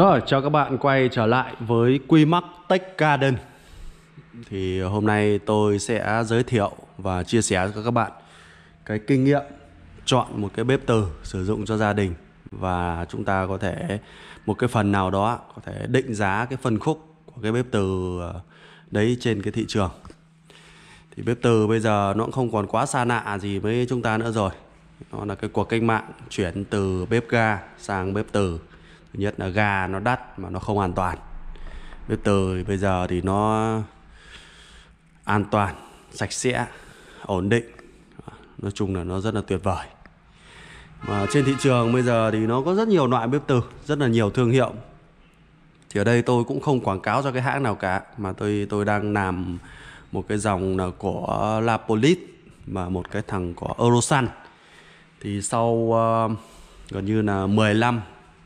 Rồi, chào các bạn quay trở lại với Quy-Mắc Tech Garden Thì hôm nay tôi sẽ giới thiệu và chia sẻ cho các bạn Cái kinh nghiệm chọn một cái bếp từ sử dụng cho gia đình Và chúng ta có thể một cái phần nào đó Có thể định giá cái phân khúc của cái bếp từ ờ, đấy trên cái thị trường Thì bếp từ bây giờ nó cũng không còn quá xa lạ gì với chúng ta nữa rồi Nó là cái cuộc cách mạng chuyển từ bếp ga sang bếp từ thứ nhất là ga nó đắt mà nó không an toàn bếp từ bây giờ thì nó an toàn sạch sẽ ổn định nói chung là nó rất là tuyệt vời mà trên thị trường bây giờ thì nó có rất nhiều loại bếp từ rất là nhiều thương hiệu thì ở đây tôi cũng không quảng cáo cho cái hãng nào cả mà tôi tôi đang làm một cái dòng là của Lapolit và một cái thằng của Eurosan thì sau uh, gần như là 15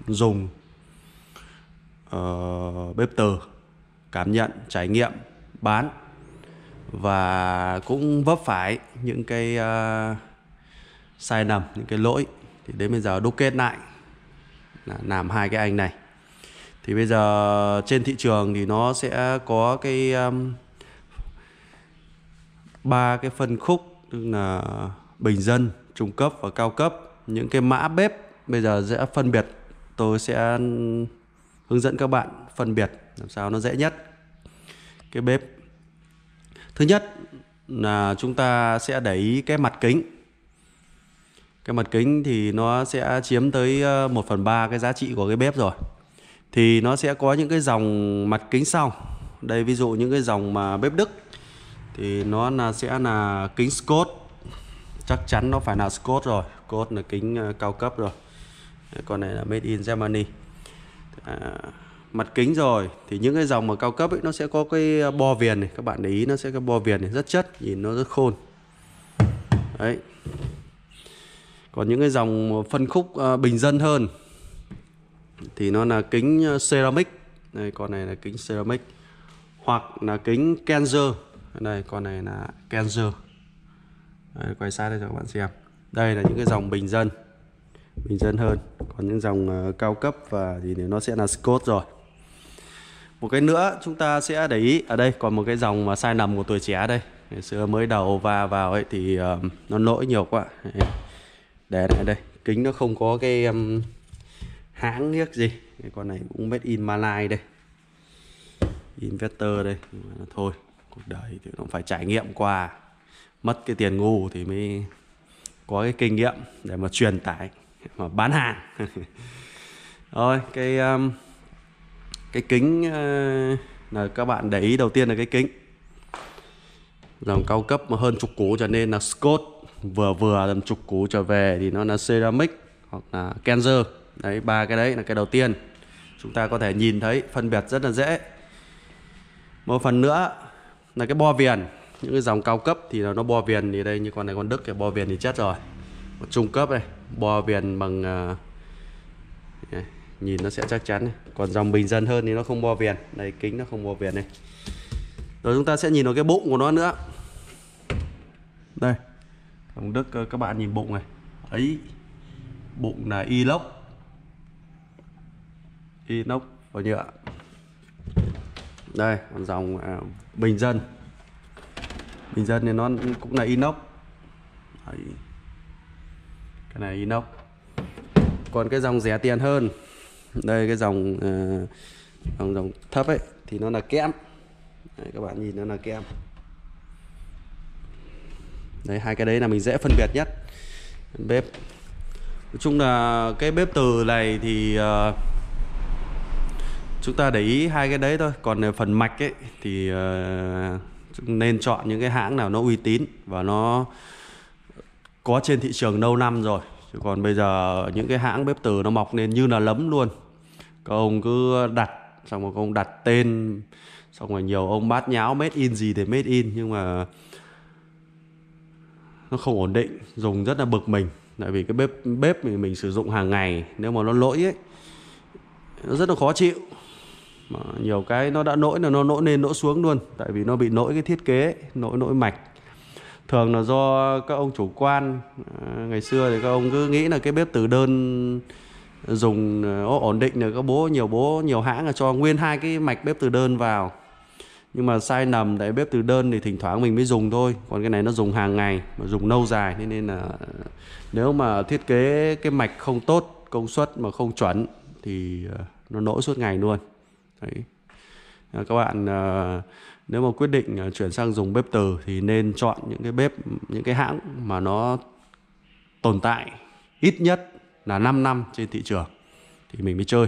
dùng uh, bếp từ cảm nhận trải nghiệm bán và cũng vấp phải những cái uh, sai lầm những cái lỗi thì đến bây giờ đúc kết lại là làm hai cái anh này thì bây giờ trên thị trường thì nó sẽ có cái um, ba cái phân khúc tức là bình dân trung cấp và cao cấp những cái mã bếp bây giờ sẽ phân biệt tôi sẽ hướng dẫn các bạn phân biệt làm sao nó dễ nhất cái bếp thứ nhất là chúng ta sẽ để ý cái mặt kính cái mặt kính thì nó sẽ chiếm tới 1 ờ, phần 3 cái giá trị của cái bếp rồi thì nó sẽ có những cái dòng mặt kính sau đây ví dụ những cái dòng mà bếp Đức thì nó là sẽ là kính Scott chắc chắn nó phải là Scott rồi Scott là kính ờ, cao cấp rồi con này là made in Germany à, mặt kính rồi thì những cái dòng mà cao cấp ấy nó sẽ có cái bo viền này các bạn để ý nó sẽ có bo viền này rất chất nhìn nó rất khôn đấy còn những cái dòng phân khúc à, bình dân hơn thì nó là kính à, ceramic đây con này là kính ceramic hoặc là kính Kenzer đây con này là Kenzer Đấy, quay sát đây cho các bạn xem đây là những cái dòng bình dân bình dân hơn còn những dòng ờ, cao cấp và thì nó sẽ là Scott rồi một cái nữa chúng ta sẽ để ý ở đây còn một cái dòng mà sai lầm của tuổi trẻ đây ngày xưa mới đầu va vào ấy thì ờ, nó lỗi nhiều quá để lại đây kính nó không có cái um, hãng niếc gì cái con này cũng made in Malai đây investor đây thôi cuộc đời thì cũng phải trải nghiệm qua mất cái tiền ngu thì mới có cái kinh nghiệm để mà truyền tải mà bán hàng rồi cái um, cái kính uh, là các bạn để ý đầu tiên là cái kính dòng cao cấp mà hơn chục cú cho nên là Scott vừa vừa tầm chục cú trở về thì nó là ceramic hoặc là Kenzer đấy ba cái đấy là cái đầu tiên chúng ta có thể nhìn thấy phân biệt rất là dễ một phần nữa là cái bo viền những cái dòng cao cấp thì nó bo viền thì đây như con này con Đức cái bo viền thì chết rồi một trung cấp đây bo viền bằng uh, nhìn nó sẽ chắc chắn này. còn dòng bình dân hơn thì nó không bo viền đây kính nó không bo viền này rồi chúng ta sẽ nhìn vào cái bụng của nó nữa đây ông Đức ờ, các bạn nhìn bụng này ấy bụng là inox inox và nhựa đây còn dòng à, bình dân bình dân thì nó cũng là inox Đấy cái này inox còn cái dòng rẻ tiền hơn đây cái dòng uh, dòng dòng thấp ấy thì nó là kẽm đấy, các bạn nhìn nó là kẽm đấy hai cái đấy là mình dễ phân biệt nhất bếp nói chung là cái bếp từ này thì uh, chúng ta để ý hai cái đấy thôi còn ờ, phần mạch ấy thì uh, nên chọn những cái hãng nào nó uy tín và nó có trên thị trường lâu năm rồi chứ còn bây giờ những cái hãng bếp từ nó mọc lên như là lấm luôn các ông cứ đặt xong rồi các ông đặt tên xong rồi nhiều ông bát nháo made in gì thì made in nhưng mà nó không ổn định dùng rất là bực mình tại vì cái bếp bếp thì mình, mình sử dụng hàng ngày nếu mà nó lỗi ấy nó rất là khó chịu mà nhiều cái nó đã lỗi là nó lỗi lên lỗi xuống luôn tại vì nó bị lỗi cái thiết kế lỗi lỗi mạch thường là do các ông chủ quan ờ, ngày xưa thì các ông cứ nghĩ là cái bếp từ đơn dùng ờ, ổn định là các bố nhiều bố nhiều hãng là cho nguyên hai cái mạch bếp từ đơn vào nhưng mà sai nằm tại bếp từ đơn thì thỉnh thoảng mình mới dùng thôi còn cái này nó dùng hàng ngày mà dùng lâu dài nên, nên là nếu mà thiết kế cái mạch không tốt công suất mà không chuẩn thì ờ, nó nổ suốt ngày luôn đấy các bạn nếu mà quyết định à, chuyển sang dùng bếp từ thì nên chọn những cái bếp những cái hãng mà nó tồn tại ít nhất là 5 năm trên thị trường thì mình mới chơi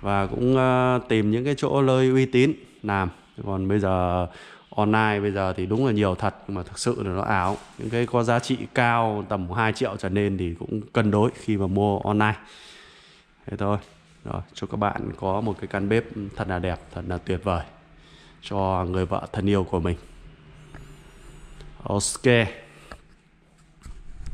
và cũng à, tìm những cái chỗ nơi uy tín làm còn bây giờ online bây giờ thì đúng là nhiều thật nhưng mà thực sự là nó ảo những cái có giá trị cao tầm 2 triệu trở nên thì cũng cân đối khi mà mua online thế thôi rồi chúc các bạn có một cái căn bếp thật là đẹp thật là tuyệt vời cho người vợ thân yêu của mình ok